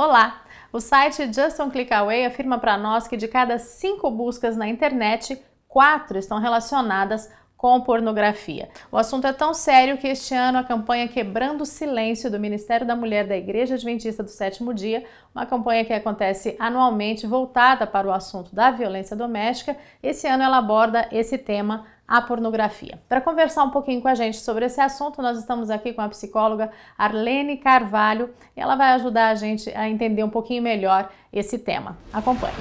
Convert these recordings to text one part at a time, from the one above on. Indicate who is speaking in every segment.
Speaker 1: Olá! O site Just One Click Away afirma para nós que de cada cinco buscas na internet, quatro estão relacionadas com pornografia. O assunto é tão sério que este ano a campanha Quebrando o Silêncio do Ministério da Mulher da Igreja Adventista do Sétimo Dia, uma campanha que acontece anualmente voltada para o assunto da violência doméstica, esse ano ela aborda esse tema a pornografia. Para conversar um pouquinho com a gente sobre esse assunto, nós estamos aqui com a psicóloga Arlene Carvalho. e Ela vai ajudar a gente a entender um pouquinho melhor esse tema. Acompanhe.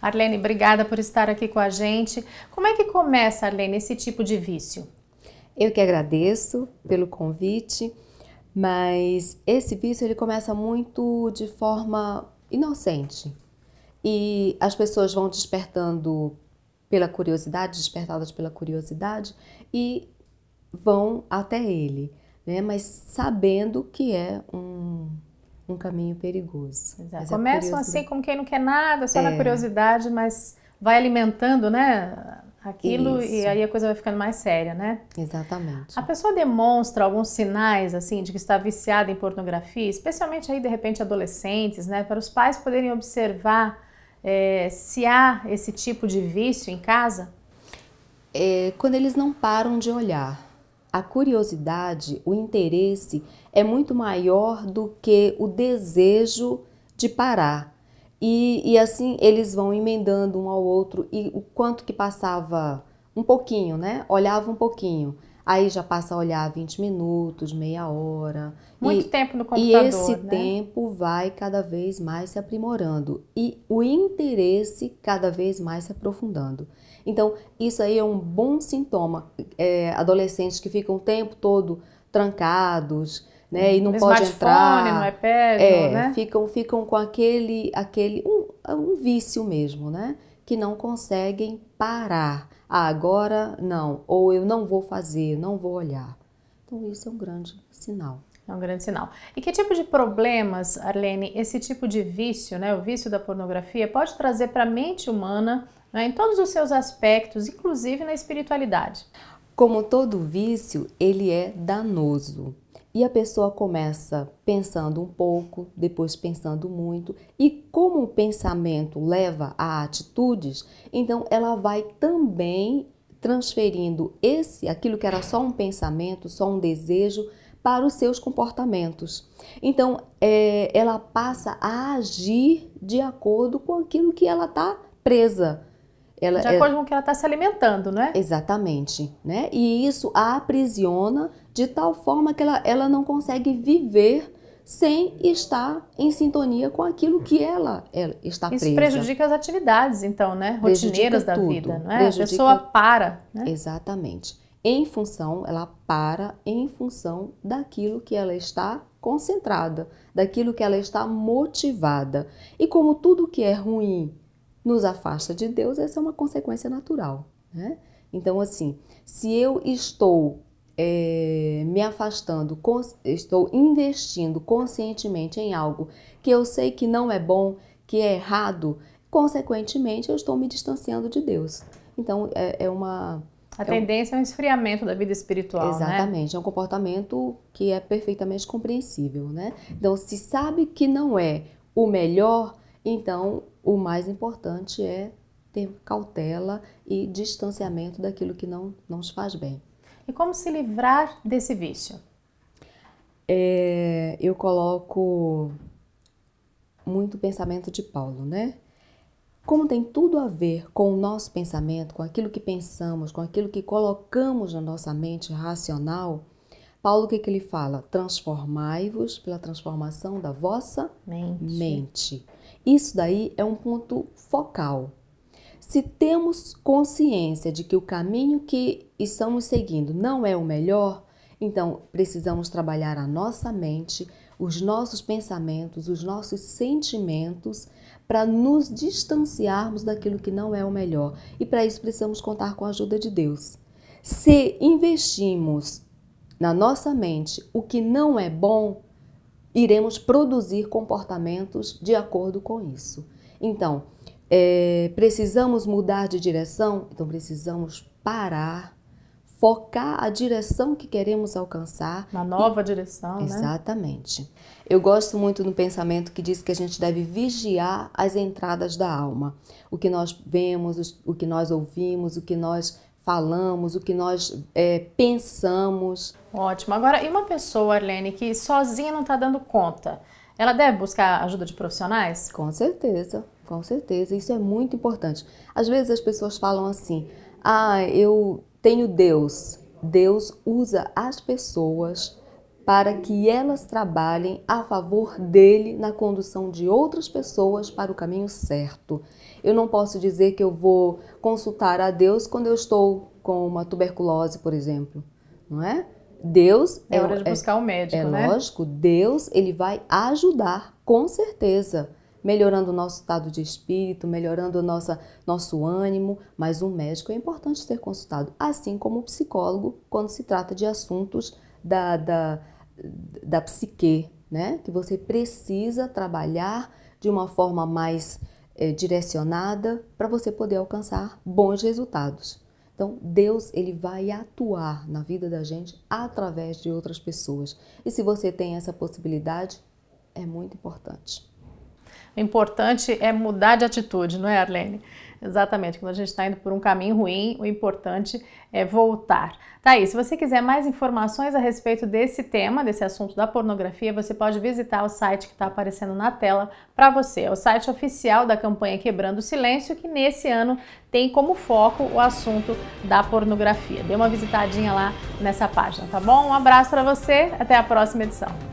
Speaker 1: Arlene, obrigada por
Speaker 2: estar aqui com a gente.
Speaker 1: Como é que começa, Arlene, esse tipo de vício? Eu
Speaker 2: que agradeço pelo convite. Mas esse vício ele começa muito de forma inocente. E as pessoas vão despertando pela curiosidade, despertadas pela curiosidade e vão até ele, né? Mas sabendo que é um, um caminho perigoso. É Começam assim como
Speaker 1: quem não quer nada, só é. na curiosidade, mas vai
Speaker 2: alimentando, né?
Speaker 1: aquilo Isso. e aí a coisa vai ficando mais séria, né?
Speaker 2: Exatamente.
Speaker 1: A pessoa demonstra alguns sinais assim de que está viciada em pornografia, especialmente aí de repente adolescentes, né? Para os pais poderem observar é, se há esse tipo
Speaker 2: de vício em casa. É, quando eles não param de olhar, a curiosidade, o interesse é muito maior do que o desejo de parar. E, e assim eles vão emendando um ao outro e o quanto que passava um pouquinho, né? Olhava um pouquinho. Aí já passa a olhar 20 minutos, meia hora. Muito e, tempo no computador. E esse né? tempo vai cada vez mais se aprimorando e o interesse cada vez mais se aprofundando. Então, isso aí é um bom sintoma. É, adolescentes que ficam o tempo todo trancados, né? É. E não pode entrar. No iPad, é, né? ficam, ficam com aquele, aquele um, um vício mesmo, né? Que não conseguem parar. Ah, agora não, ou eu não vou fazer, não vou olhar.
Speaker 1: Então isso é um grande sinal. É um grande sinal. E que tipo de problemas, Arlene, esse tipo de vício, né, o vício da pornografia, pode trazer para a mente humana né, em todos os seus aspectos, inclusive na espiritualidade?
Speaker 2: Como todo vício, ele é danoso. E a pessoa começa pensando um pouco, depois pensando muito, e como o pensamento leva a atitudes, então ela vai também transferindo esse, aquilo que era só um pensamento, só um desejo, para os seus comportamentos. Então, é, ela passa a agir de acordo com aquilo que ela está presa. Ela, de acordo é... com que ela está se alimentando, né? Exatamente, né? E isso a aprisiona de tal forma que ela, ela não consegue viver sem estar em sintonia com aquilo que ela, ela está presa. Isso prejudica as atividades, então, né? Rotineiras da vida, não é? Prejudica... A pessoa para, né? Exatamente. Em função, ela para em função daquilo que ela está concentrada, daquilo que ela está motivada. E como tudo que é ruim nos afasta de Deus, essa é uma consequência natural. Né? Então, assim, se eu estou é, me afastando, estou investindo conscientemente em algo que eu sei que não é bom, que é errado, consequentemente eu estou me distanciando de Deus. Então, é, é uma. A tendência é um, é um esfriamento da vida espiritual, né? Exatamente, né? é um comportamento que é perfeitamente compreensível, né? Então, se sabe que não é o melhor, então, o mais importante é ter cautela e distanciamento daquilo que não, não nos faz bem.
Speaker 1: E como se livrar desse vício?
Speaker 2: É, eu coloco muito pensamento de Paulo, né? Como tem tudo a ver com o nosso pensamento, com aquilo que pensamos, com aquilo que colocamos na nossa mente racional, Paulo, o que, que ele fala? Transformai-vos pela transformação da vossa mente. mente. Isso daí é um ponto focal. Se temos consciência de que o caminho que estamos seguindo não é o melhor, então precisamos trabalhar a nossa mente, os nossos pensamentos, os nossos sentimentos para nos distanciarmos daquilo que não é o melhor. E para isso precisamos contar com a ajuda de Deus. Se investimos na nossa mente o que não é bom, iremos produzir comportamentos de acordo com isso. Então, é, precisamos mudar de direção? Então, precisamos parar, focar a direção que queremos alcançar. Na nova
Speaker 1: e... direção, né?
Speaker 2: Exatamente. Né? Eu gosto muito do pensamento que diz que a gente deve vigiar as entradas da alma. O que nós vemos, o que nós ouvimos, o que nós falamos, o que nós é, pensamos. Ótimo. Agora, e uma pessoa, Arlene, que sozinha não está dando conta, ela deve buscar ajuda de profissionais? Com certeza, com certeza. Isso é muito importante. Às vezes as pessoas falam assim: ah, eu tenho Deus. Deus usa as pessoas para que elas trabalhem a favor dele na condução de outras pessoas para o caminho certo. Eu não posso dizer que eu vou consultar a Deus quando eu estou com uma tuberculose, por exemplo, não é? Deus é, é hora de é buscar o médico, um médico, é né? lógico, Deus ele vai ajudar com certeza, melhorando o nosso estado de espírito, melhorando nossa nosso ânimo, mas um médico é importante ser consultado, assim como o psicólogo quando se trata de assuntos da, da da psique, né? Que você precisa trabalhar de uma forma mais é, direcionada para você poder alcançar bons resultados. Então, Deus ele vai atuar na vida da gente através de outras pessoas. E se você tem essa possibilidade, é muito importante. O é importante é mudar de atitude, não é, Arlene? Exatamente, quando a gente
Speaker 1: está indo por um caminho ruim, o importante é voltar. Tá aí, se você quiser mais informações a respeito desse tema, desse assunto da pornografia, você pode visitar o site que está aparecendo na tela para você. É o site oficial da campanha Quebrando o Silêncio, que nesse ano tem como foco o assunto da pornografia. Dê uma visitadinha lá nessa página, tá bom? Um abraço para você, até a próxima edição.